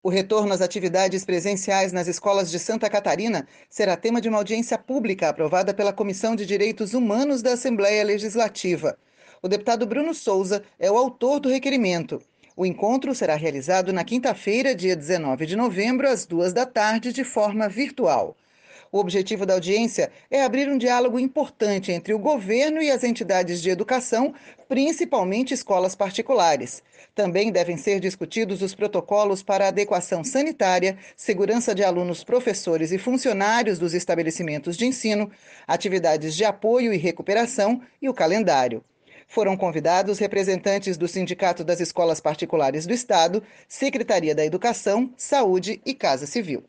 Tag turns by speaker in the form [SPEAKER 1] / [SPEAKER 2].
[SPEAKER 1] O retorno às atividades presenciais nas escolas de Santa Catarina será tema de uma audiência pública aprovada pela Comissão de Direitos Humanos da Assembleia Legislativa. O deputado Bruno Souza é o autor do requerimento. O encontro será realizado na quinta-feira, dia 19 de novembro, às duas da tarde, de forma virtual. O objetivo da audiência é abrir um diálogo importante entre o governo e as entidades de educação, principalmente escolas particulares. Também devem ser discutidos os protocolos para adequação sanitária, segurança de alunos, professores e funcionários dos estabelecimentos de ensino, atividades de apoio e recuperação e o calendário. Foram convidados representantes do Sindicato das Escolas Particulares do Estado, Secretaria da Educação, Saúde e Casa Civil.